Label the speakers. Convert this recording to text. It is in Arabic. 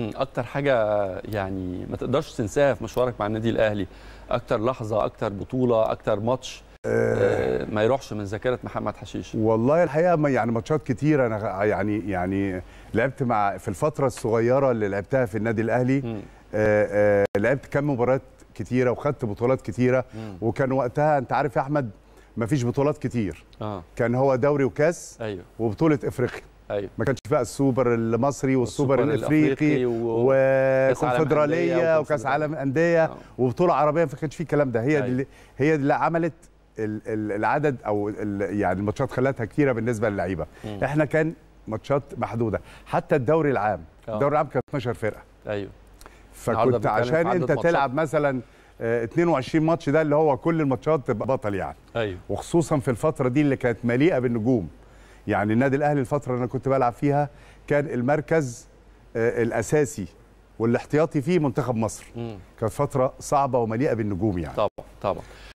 Speaker 1: اكتر حاجه يعني ما تقدرش تنساها في مشوارك مع النادي الاهلي اكتر لحظه اكتر بطوله اكتر ماتش أه, آه، ما يروحش من ذاكره محمد حشيش والله الحقيقه يعني ماتشات كتير انا يعني يعني لعبت مع في الفتره الصغيره اللي لعبتها في النادي الاهلي آه،, أه لعبت كم مباراه كتيره وخدت بطولات كتيره وكان وقتها انت عارف يا احمد ما فيش بطولات كتير آه. كان هو دوري وكاس أيوه. وبطوله افريقيا أيوة. ما كانش بقى السوبر المصري والسوبر, والسوبر الافريقي وكونفدراليه وكاس عالم انديه آه. وبطوله عربيه ما كانش فيه الكلام ده هي أيوة. اللي هي اللي عملت العدد او يعني الماتشات خلتها كثيره بالنسبه للعيبه احنا كان ماتشات محدوده حتى الدوري العام أوه. الدوري العام كان 12 فرقه ايوه فكنت عشان انت تلعب مثلا 22 آه، ماتش ده اللي هو كل الماتشات تبقى بطل يعني ايوه وخصوصا في الفتره دي اللي كانت مليئه بالنجوم يعني النادي الاهلي الفتره اللي انا كنت بلعب فيها كان المركز آه، الاساسي والاحتياطي فيه منتخب مصر كانت فتره صعبه ومليئه بالنجوم يعني طبعا طبعا